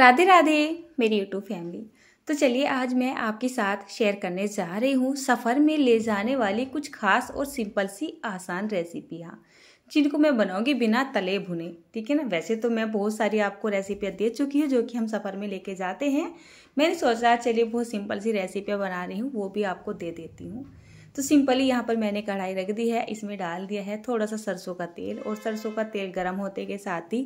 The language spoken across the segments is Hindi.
राधे राधे मेरी यूट्यूब फैमिली तो चलिए आज मैं आपके साथ शेयर करने जा रही हूँ सफ़र में ले जाने वाली कुछ खास और सिंपल सी आसान रेसिपियाँ जिनको मैं बनाऊंगी बिना तले भुने ठीक है ना वैसे तो मैं बहुत सारी आपको रेसिपियाँ दे चुकी हूँ जो कि हम सफ़र में लेके जाते हैं मैंने सोचा चलिए बहुत सिंपल सी रेसिपियाँ बना रही हूँ वो भी आपको दे देती हूँ तो सिंपली यहाँ पर मैंने कढ़ाई रख दी है इसमें डाल दिया है थोड़ा सा सरसों का तेल और सरसों का तेल गर्म होते के साथ ही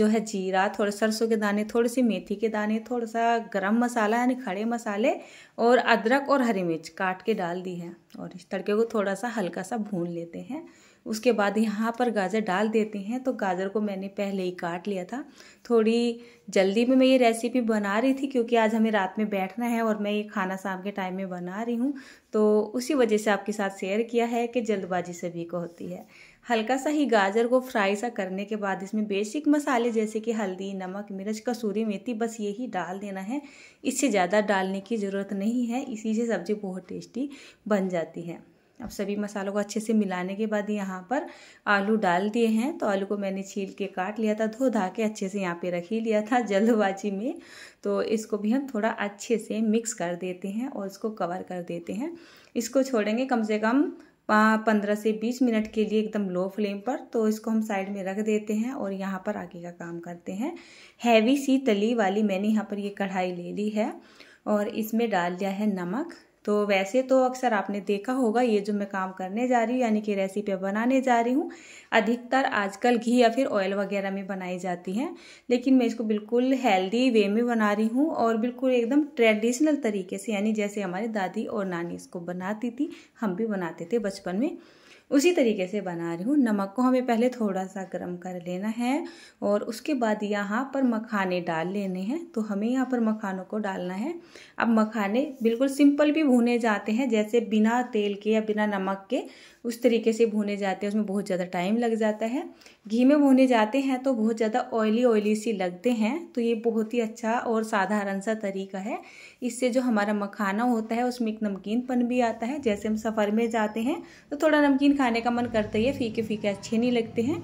जो है जीरा थोड़ा सरसों के दाने थोड़े से मेथी के दाने थोड़ा सा गर्म मसाला यानी खड़े मसाले और अदरक और हरी मिर्च काट के डाल दी है और इस तड़के को थोड़ा सा हल्का सा भून लेते हैं उसके बाद यहाँ पर गाजर डाल देते हैं तो गाजर को मैंने पहले ही काट लिया था थोड़ी जल्दी में मैं ये रेसिपी बना रही थी क्योंकि आज हमें रात में बैठना है और मैं ये खाना शाम के टाइम में बना रही हूँ तो उसी वजह से आपके साथ शेयर किया है कि जल्दबाजी सभी को होती है हल्का सा ही गाजर को फ्राई सा करने के बाद इसमें बेसिक मसाले जैसे कि हल्दी नमक मिर्च कसूरी मेथी बस यही डाल देना है इससे ज़्यादा डालने की ज़रूरत नहीं है इसी से सब्ज़ी बहुत टेस्टी बन जाती है अब सभी मसालों को अच्छे से मिलाने के बाद यहाँ पर आलू डाल दिए हैं तो आलू को मैंने छील के काट लिया था धो धा के अच्छे से यहाँ पे रख ही लिया था जल्दबाजी में तो इसको भी हम थोड़ा अच्छे से मिक्स कर देते हैं और इसको कवर कर देते हैं इसको छोड़ेंगे कम से कम पंद्रह से बीस मिनट के लिए एकदम लो फ्लेम पर तो इसको हम साइड में रख देते हैं और यहाँ पर आगे का काम करते हैं हैवी सी तली वाली मैंने यहाँ पर ये कढ़ाई ले ली है और इसमें डाल दिया है नमक तो वैसे तो अक्सर आपने देखा होगा ये जो मैं काम करने जा रही हूँ यानी कि रेसिपी बनाने जा रही हूँ अधिकतर आजकल घी या फिर ऑयल वगैरह में बनाई जाती हैं लेकिन मैं इसको बिल्कुल हेल्दी वे में बना रही हूँ और बिल्कुल एकदम ट्रेडिशनल तरीके से यानी जैसे हमारी दादी और नानी इसको बनाती थी हम भी बनाते थे बचपन में उसी तरीके से बना रही हूँ नमक को हमें पहले थोड़ा सा गर्म कर लेना है और उसके बाद यहाँ पर मखाने डाल लेने हैं तो हमें यहाँ पर मखानों को डालना है अब मखाने बिल्कुल सिंपल भी भुने जाते हैं जैसे बिना तेल के या बिना नमक के उस तरीके से भुने जाते हैं उसमें बहुत ज़्यादा टाइम लग जाता है घी में भुने जाते हैं तो बहुत ज़्यादा ऑयली ऑयली सी लगते हैं तो ये बहुत ही अच्छा और साधारण सा तरीका है इससे जो हमारा मखाना होता है उसमें एक नमकीनपन भी आता है जैसे हम सफ़र में जाते हैं तो थोड़ा नमकीन खाने का मन करता ही है फीके फीके अच्छे नहीं लगते हैं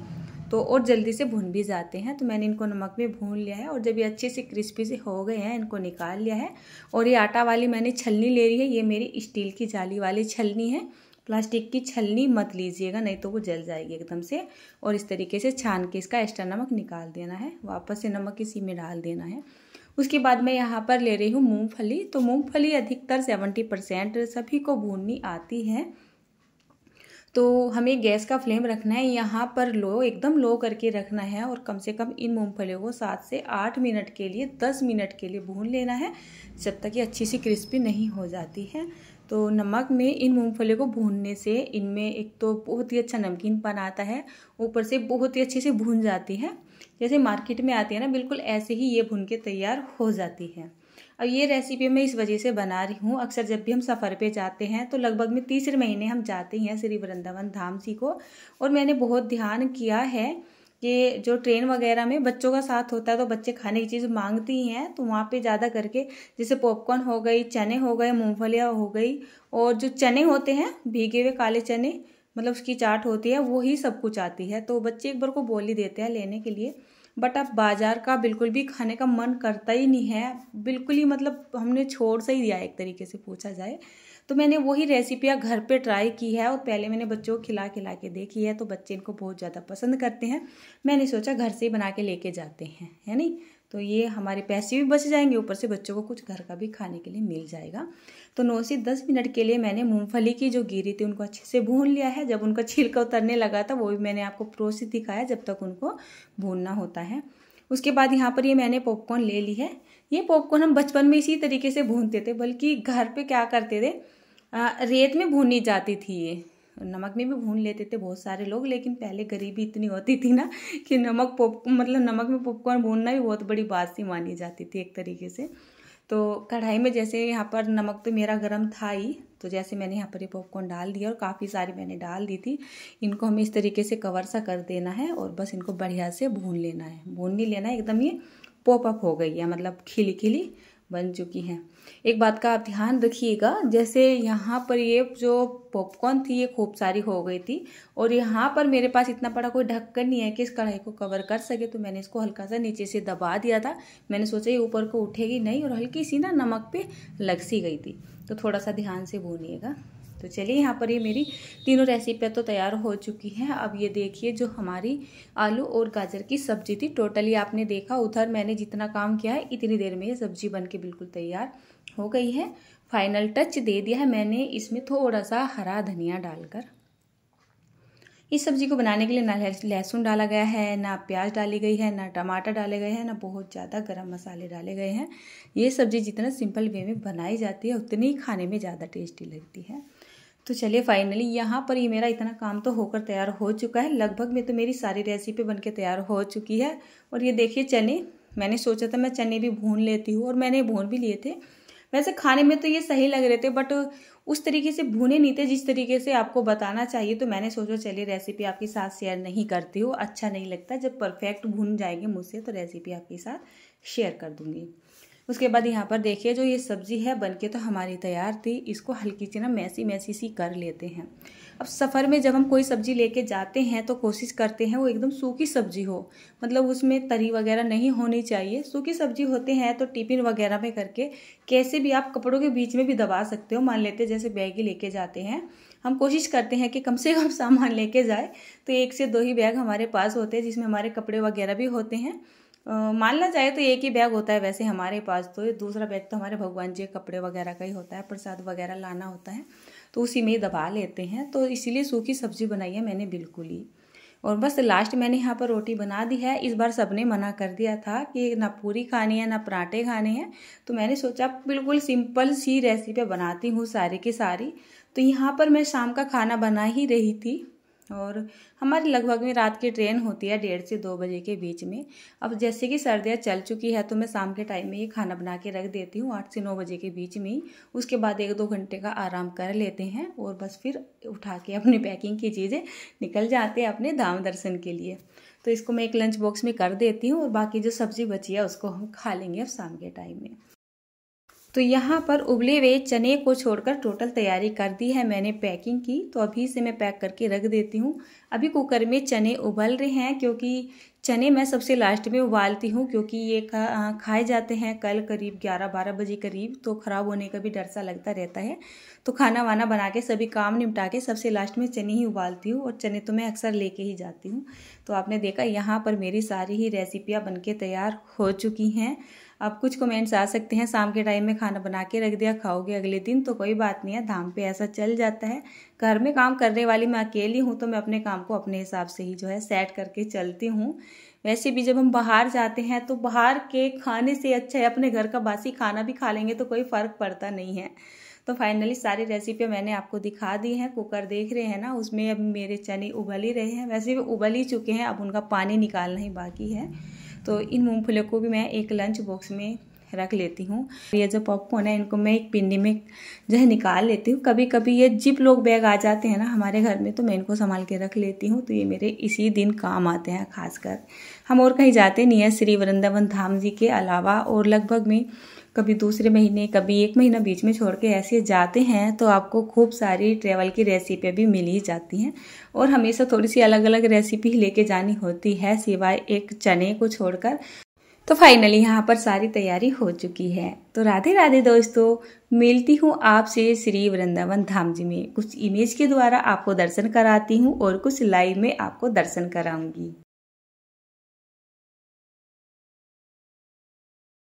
तो और जल्दी से भून भी जाते हैं तो मैंने इनको नमक में भून लिया है और जब ये अच्छे से क्रिस्पी से हो गए हैं इनको निकाल लिया है और ये आटा वाली मैंने छलनी ले रही है ये मेरी स्टील की जाली वाली छलनी है प्लास्टिक की छलनी मत लीजिएगा नहीं तो वो जल जाएगी एकदम से और इस तरीके से छान के इसका एक्स्ट्रा नमक निकाल देना है वापस से नमक इसी में डाल देना है उसके बाद मैं यहाँ पर ले रही हूँ मूँगफली तो मूँगफली अधिकतर सेवेंटी परसेंट सभी को भूननी आती है तो हमें गैस का फ्लेम रखना है यहाँ पर लो एकदम लो करके रखना है और कम से कम इन मूँगफलियों को सात से आठ मिनट के लिए दस मिनट के लिए भून लेना है जब तक ये अच्छी सी क्रिस्पी नहीं हो जाती है तो नमक में इन मूंगफली को भूनने से इनमें एक तो बहुत ही अच्छा पन आता है ऊपर से बहुत ही अच्छे से भून जाती है जैसे मार्केट में आती है ना बिल्कुल ऐसे ही ये भून के तैयार हो जाती है अब ये रेसिपी मैं इस वजह से बना रही हूँ अक्सर जब भी हम सफ़र पे जाते हैं तो लगभग में तीसरे महीने हम जाते हैं श्री वृंदावन धाम जी को और मैंने बहुत ध्यान किया है कि जो ट्रेन वगैरह में बच्चों का साथ होता है तो बच्चे खाने की चीज़ मांगती ही हैं तो वहाँ पे ज़्यादा करके जैसे पॉपकॉर्न हो गई चने हो गए मूँगफलियाँ हो गई और जो चने होते हैं भीगे हुए काले चने मतलब उसकी चाट होती है वो ही सब कुछ आती है तो बच्चे एक बार को बोल ही देते हैं लेने के लिए बट अब बाज़ार का बिल्कुल भी खाने का मन करता ही नहीं है बिल्कुल ही मतलब हमने छोड़ से ही दिया एक तरीके से पूछा जाए तो मैंने वही रेसिपियाँ घर पे ट्राई की है और पहले मैंने बच्चों को खिला खिला के देखी है तो बच्चे इनको बहुत ज़्यादा पसंद करते हैं मैंने सोचा घर से ही बना के लेके जाते हैं है नहीं तो ये हमारे पैसे भी बच जाएंगे ऊपर से बच्चों को कुछ घर का भी खाने के लिए मिल जाएगा तो नौ से दस मिनट के लिए मैंने मूंगफली की जो गिरी थी उनको अच्छे से भून लिया है जब उनका छिलका उतरने लगा था वो भी मैंने आपको प्रोसेस दिखाया जब तक उनको भूनना होता है उसके बाद यहाँ पर ये मैंने पॉपकॉर्न ले ली है ये पॉपकॉर्न हम बचपन में इसी तरीके से भूनते थे बल्कि घर पे क्या करते थे आ, रेत में भूनी जाती थी ये नमक में भी भून लेते थे बहुत सारे लोग लेकिन पहले गरीबी इतनी होती थी ना कि नमक पॉप मतलब नमक में पॉपकॉर्न भूनना भी बहुत बड़ी बात सी मानी जाती थी एक तरीके से तो कढ़ाई में जैसे यहाँ पर नमक तो मेरा गर्म था ही तो जैसे मैंने यहाँ पर ये पॉपकॉर्न डाल दिया और काफ़ी सारी मैंने डाल दी थी इनको हमें इस तरीके से कवर सा कर देना है और बस इनको बढ़िया से भून लेना है भून नहीं लेना है एकदम ये पॉपअप हो गई है मतलब खिली खिली बन चुकी हैं एक बात का आप ध्यान रखिएगा जैसे यहाँ पर ये जो पॉपकॉर्न थी ये खूब सारी हो गई थी और यहाँ पर मेरे पास इतना बड़ा कोई ढक्कन नहीं है कि इस कढ़ाई को कवर कर सके तो मैंने इसको हल्का सा नीचे से दबा दिया था मैंने सोचा ये ऊपर को उठेगी नहीं और हल्की सी ना नमक पे लग सी गई थी तो थोड़ा सा ध्यान से भूनिएगा तो चलिए यहाँ पर ये मेरी तीनों रेसिपियाँ तो तैयार हो चुकी हैं अब ये देखिए जो हमारी आलू और गाजर की सब्जी थी टोटली आपने देखा उधर मैंने जितना काम किया है इतनी देर में ये सब्जी बन के बिल्कुल तैयार हो गई है फाइनल टच दे दिया है मैंने इसमें थोड़ा सा हरा धनिया डालकर इस सब्जी को बनाने के लिए ना लहसुन डाला गया है ना प्याज डाली गई है ना टमाटर डाले गए हैं ना बहुत ज़्यादा गरम मसाले डाले गए हैं ये सब्ज़ी जितना सिंपल वे में बनाई जाती है उतनी ही खाने में ज़्यादा टेस्टी लगती है तो चलिए फाइनली यहाँ पर ये मेरा इतना काम तो होकर तैयार हो चुका है लगभग में तो मेरी सारी रेसिपी बनके तैयार हो चुकी है और ये देखिए चने मैंने सोचा था मैं चने भी भून लेती हूँ और मैंने भून भी लिए थे वैसे खाने में तो ये सही लग रहे थे बट उस तरीके से भुने नहीं थे जिस तरीके से आपको बताना चाहिए तो मैंने सोचा चलिए रेसिपी आपके साथ शेयर नहीं करती हूँ अच्छा नहीं लगता जब परफेक्ट भून जाएंगे मुझसे तो रेसिपी आपके साथ शेयर कर दूँगी उसके बाद यहाँ पर देखिए जो ये सब्ज़ी है बन के तो हमारी तैयार थी इसको हल्की सी ना मैसी मैसी सी कर लेते हैं अब सफ़र में जब हम कोई सब्ज़ी लेके जाते हैं तो कोशिश करते हैं वो एकदम सूखी सब्ज़ी हो मतलब उसमें तरी वगैरह नहीं होनी चाहिए सूखी सब्ज़ी होते हैं तो टिफिन वगैरह में करके कैसे भी आप कपड़ों के बीच में भी दबा सकते हो मान लेते जैसे बैग ही लेके जाते हैं हम कोशिश करते हैं कि कम से कम सामान लेके जाए तो एक से दो ही बैग हमारे पास होते हैं जिसमें हमारे कपड़े वगैरह भी होते हैं मानना जाए तो एक ही बैग होता है वैसे हमारे पास तो दूसरा बैग तो हमारे भगवान जी के कपड़े वगैरह का ही होता है प्रसाद वगैरह लाना होता है तो उसी में ही दबा लेते हैं तो इसीलिए सूखी सब्जी बनाई है मैंने बिल्कुल ही और बस लास्ट मैंने यहाँ पर रोटी बना दी है इस बार सबने मना कर दिया था कि ना पूरी खानी है ना पराठे खाने हैं तो मैंने सोचा बिल्कुल सिंपल सी रेसिपी बनाती हूँ सारी की सारी तो यहाँ पर मैं शाम का खाना बना ही रही थी और हमारी लगभग में रात की ट्रेन होती है डेढ़ से दो बजे के बीच में अब जैसे कि सर्दियाँ चल चुकी है तो मैं शाम के टाइम में ये खाना बना के रख देती हूँ आठ से नौ बजे के बीच में उसके बाद एक दो घंटे का आराम कर लेते हैं और बस फिर उठा के अपनी पैकिंग की चीज़ें निकल जाते हैं अपने धाम दर्शन के लिए तो इसको मैं एक लंच बॉक्स में कर देती हूँ और बाकी जो सब्ज़ी बची है उसको हम खा लेंगे अब शाम के टाइम में तो यहाँ पर उबले हुए चने को छोड़कर टोटल तैयारी कर दी है मैंने पैकिंग की तो अभी से मैं पैक करके रख देती हूँ अभी कुकर में चने उबल रहे हैं क्योंकि चने मैं सबसे लास्ट में उबालती हूँ क्योंकि ये खा, खाए जाते हैं कल करीब 11-12 बजे करीब तो ख़राब होने का भी डर सा लगता रहता है तो खाना वाना बना के सभी काम निपटा के सबसे लास्ट में चने ही उबालती हूँ और चने तो मैं अक्सर लेके ही जाती हूँ तो आपने देखा यहाँ पर मेरी सारी ही रेसिपियाँ बन तैयार हो चुकी हैं अब कुछ कमेंट्स आ सकते हैं शाम के टाइम में खाना बना के रख दिया खाओगे अगले दिन तो कोई बात नहीं है धाम पे ऐसा चल जाता है घर में काम करने वाली मैं अकेली हूँ तो मैं अपने काम को अपने हिसाब से ही जो है सेट करके चलती हूँ वैसे भी जब हम बाहर जाते हैं तो बाहर के खाने से अच्छा है अपने घर का बासी खाना भी खा लेंगे तो कोई फ़र्क पड़ता नहीं है तो फाइनली सारी रेसिपी मैंने आपको दिखा दी हैं कुकर देख रहे हैं ना उसमें अब मेरे चने उबल ही रहे हैं वैसे भी उबल ही चुके हैं अब उनका पानी निकालना ही बाकी है तो इन मूँगफलियों को भी मैं एक लंच बॉक्स में रख लेती हूँ ये जो पॉपकॉर्न है इनको मैं एक पिंडी में जो है निकाल लेती हूँ कभी कभी ये जिप लोग बैग आ जाते हैं ना हमारे घर में तो मैं इनको संभाल के रख लेती हूँ तो ये मेरे इसी दिन काम आते हैं खासकर हम और कहीं जाते नहीं हैं श्री वृंदावन धाम जी के अलावा और लगभग में कभी दूसरे महीने कभी एक महीना बीच में छोड़ के ऐसे जाते हैं तो आपको खूब सारी ट्रैवल की रेसिपियाँ भी मिल ही जाती हैं और हमेशा थोड़ी सी अलग अलग रेसिपी लेके जानी होती है सिवाय एक चने को छोड़कर तो फाइनली यहाँ पर सारी तैयारी हो चुकी है तो राधे राधे दोस्तों मिलती हूँ आपसे श्री वृंदावन धाम जी में कुछ इमेज के द्वारा आपको दर्शन कराती हूँ और कुछ लाइव में आपको दर्शन कराऊंगी